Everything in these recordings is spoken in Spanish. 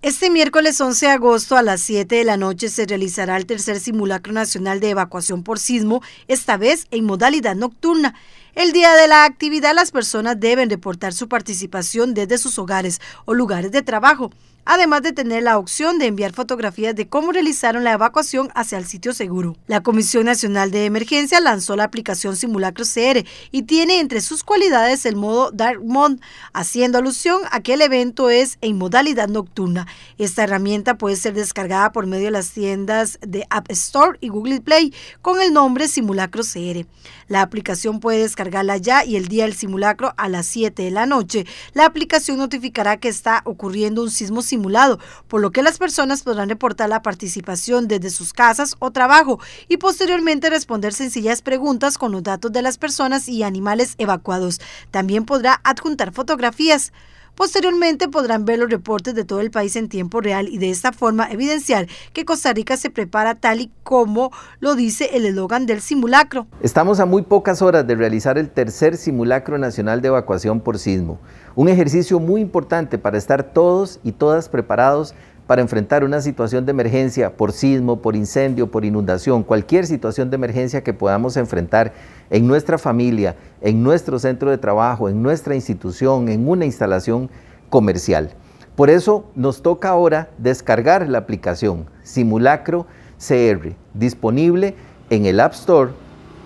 Este miércoles 11 de agosto a las 7 de la noche se realizará el tercer simulacro nacional de evacuación por sismo, esta vez en modalidad nocturna. El día de la actividad las personas deben reportar su participación desde sus hogares o lugares de trabajo, además de tener la opción de enviar fotografías de cómo realizaron la evacuación hacia el sitio seguro. La Comisión Nacional de Emergencia lanzó la aplicación Simulacro CR y tiene entre sus cualidades el modo Dark Mode, haciendo alusión a que el evento es en modalidad nocturna. Esta herramienta puede ser descargada por medio de las tiendas de App Store y Google Play con el nombre Simulacro CR. La aplicación puede descargarla ya y el día del simulacro a las 7 de la noche. La aplicación notificará que está ocurriendo un sismo simulado, por lo que las personas podrán reportar la participación desde sus casas o trabajo y posteriormente responder sencillas preguntas con los datos de las personas y animales evacuados. También podrá adjuntar fotografías. Posteriormente podrán ver los reportes de todo el país en tiempo real y de esta forma evidenciar que Costa Rica se prepara tal y como lo dice el eslogan del simulacro. Estamos a muy pocas horas de realizar el tercer simulacro nacional de evacuación por sismo, un ejercicio muy importante para estar todos y todas preparados para enfrentar una situación de emergencia por sismo, por incendio, por inundación, cualquier situación de emergencia que podamos enfrentar en nuestra familia, en nuestro centro de trabajo, en nuestra institución, en una instalación comercial. Por eso nos toca ahora descargar la aplicación Simulacro CR, disponible en el App Store,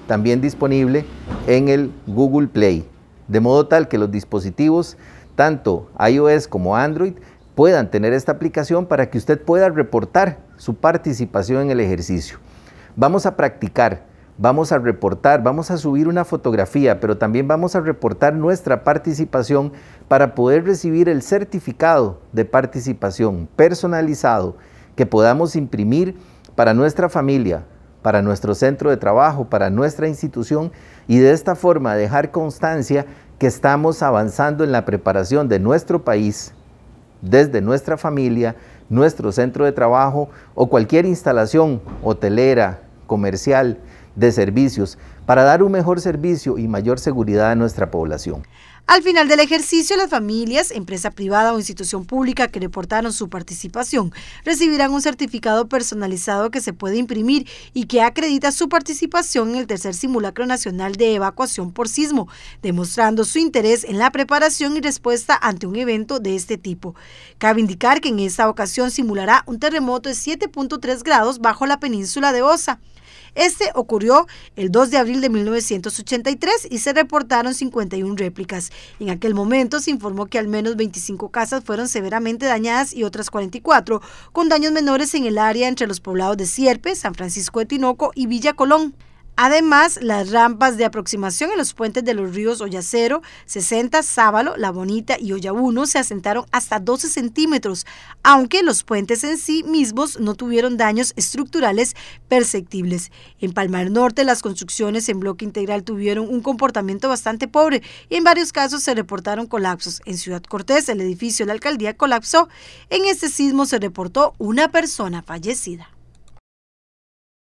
también disponible en el Google Play, de modo tal que los dispositivos, tanto iOS como Android, puedan tener esta aplicación para que usted pueda reportar su participación en el ejercicio. Vamos a practicar, vamos a reportar, vamos a subir una fotografía, pero también vamos a reportar nuestra participación para poder recibir el certificado de participación personalizado que podamos imprimir para nuestra familia, para nuestro centro de trabajo, para nuestra institución y de esta forma dejar constancia que estamos avanzando en la preparación de nuestro país desde nuestra familia, nuestro centro de trabajo o cualquier instalación hotelera, comercial, de servicios para dar un mejor servicio y mayor seguridad a nuestra población. Al final del ejercicio, las familias, empresa privada o institución pública que reportaron su participación recibirán un certificado personalizado que se puede imprimir y que acredita su participación en el tercer simulacro nacional de evacuación por sismo, demostrando su interés en la preparación y respuesta ante un evento de este tipo. Cabe indicar que en esta ocasión simulará un terremoto de 7.3 grados bajo la península de Osa. Este ocurrió el 2 de abril de 1983 y se reportaron 51 réplicas. En aquel momento se informó que al menos 25 casas fueron severamente dañadas y otras 44 con daños menores en el área entre los poblados de Sierpe, San Francisco de Tinoco y Villa Colón. Además, las rampas de aproximación en los puentes de los ríos Ollacero, 60, Sábalo, La Bonita y 1 se asentaron hasta 12 centímetros, aunque los puentes en sí mismos no tuvieron daños estructurales perceptibles. En Palmar Norte, las construcciones en bloque integral tuvieron un comportamiento bastante pobre y en varios casos se reportaron colapsos. En Ciudad Cortés, el edificio de la alcaldía colapsó. En este sismo se reportó una persona fallecida.